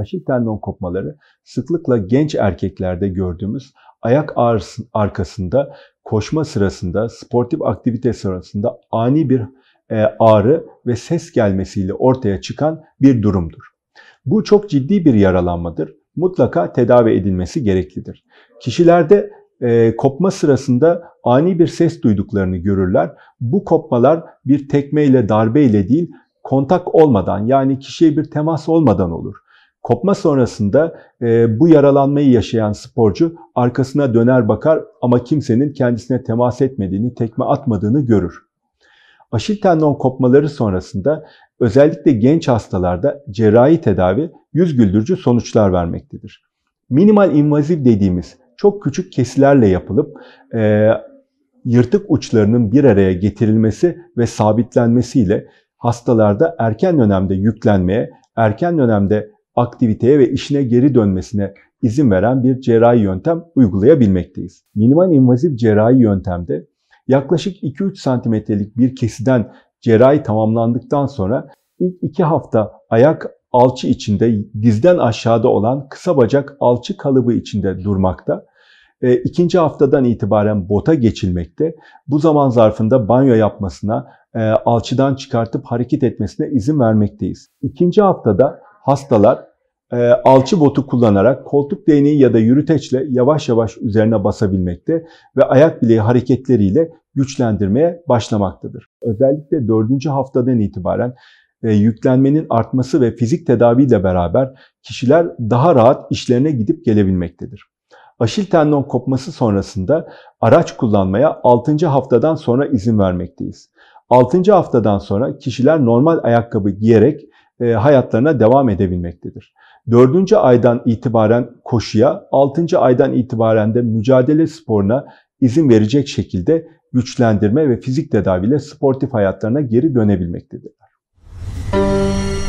Aşil tendon kopmaları sıklıkla genç erkeklerde gördüğümüz ayak ağrısı arkasında koşma sırasında, sportif aktivite sırasında ani bir e, ağrı ve ses gelmesiyle ortaya çıkan bir durumdur. Bu çok ciddi bir yaralanmadır. Mutlaka tedavi edilmesi gereklidir. Kişilerde e, kopma sırasında ani bir ses duyduklarını görürler. Bu kopmalar bir tekmeyle, darbeyle değil, kontak olmadan yani kişiye bir temas olmadan olur. Kopma sonrasında e, bu yaralanmayı yaşayan sporcu arkasına döner bakar ama kimsenin kendisine temas etmediğini, tekme atmadığını görür. Aşil tendon kopmaları sonrasında özellikle genç hastalarda cerrahi tedavi yüz güldürücü sonuçlar vermektedir. Minimal invaziv dediğimiz çok küçük kesilerle yapılıp e, yırtık uçlarının bir araya getirilmesi ve sabitlenmesiyle hastalarda erken dönemde yüklenmeye, erken dönemde aktiviteye ve işine geri dönmesine izin veren bir cerrahi yöntem uygulayabilmekteyiz. Minimal invaziv cerrahi yöntemde yaklaşık 2-3 santimetrelik bir kesiden cerrahi tamamlandıktan sonra ilk 2 hafta ayak alçı içinde dizden aşağıda olan kısa bacak alçı kalıbı içinde durmakta. E, ikinci haftadan itibaren bota geçilmekte. Bu zaman zarfında banyo yapmasına, e, alçıdan çıkartıp hareket etmesine izin vermekteyiz. İkinci haftada hastalar e, alçı botu kullanarak koltuk değneği ya da yürüteçle yavaş yavaş üzerine basabilmekte ve ayak bileği hareketleriyle güçlendirmeye başlamaktadır. Özellikle dördüncü haftadan itibaren e, yüklenmenin artması ve fizik tedaviyle beraber kişiler daha rahat işlerine gidip gelebilmektedir. Aşil tendon kopması sonrasında araç kullanmaya 6. haftadan sonra izin vermekteyiz. 6. haftadan sonra kişiler normal ayakkabı giyerek e, hayatlarına devam edebilmektedir. Dördüncü aydan itibaren koşuya, altıncı aydan itibaren de mücadele sporuna izin verecek şekilde güçlendirme ve fizik tedaviyle sportif hayatlarına geri dönebilmektedirler. Müzik